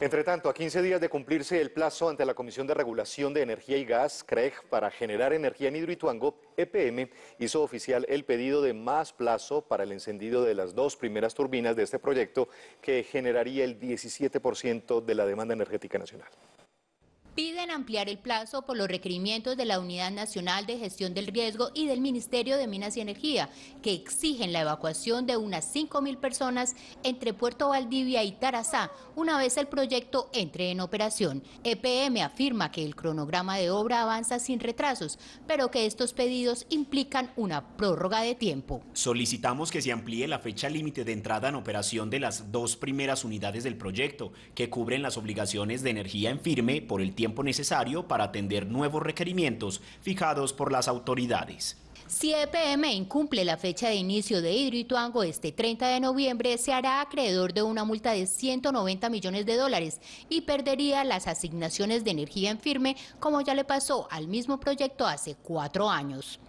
Entre tanto, a 15 días de cumplirse el plazo ante la Comisión de Regulación de Energía y Gas, CREG, para generar energía en Hidroituango, EPM hizo oficial el pedido de más plazo para el encendido de las dos primeras turbinas de este proyecto que generaría el 17% de la demanda energética nacional piden ampliar el plazo por los requerimientos de la Unidad Nacional de Gestión del Riesgo y del Ministerio de Minas y Energía, que exigen la evacuación de unas 5.000 personas entre Puerto Valdivia y Tarazá, una vez el proyecto entre en operación. EPM afirma que el cronograma de obra avanza sin retrasos, pero que estos pedidos implican una prórroga de tiempo. Solicitamos que se amplíe la fecha límite de entrada en operación de las dos primeras unidades del proyecto, que cubren las obligaciones de energía en firme por el tiempo necesario para atender nuevos requerimientos fijados por las autoridades. Si EPM incumple la fecha de inicio de Hidroituango este 30 de noviembre, se hará acreedor de una multa de 190 millones de dólares y perdería las asignaciones de energía en firme, como ya le pasó al mismo proyecto hace cuatro años.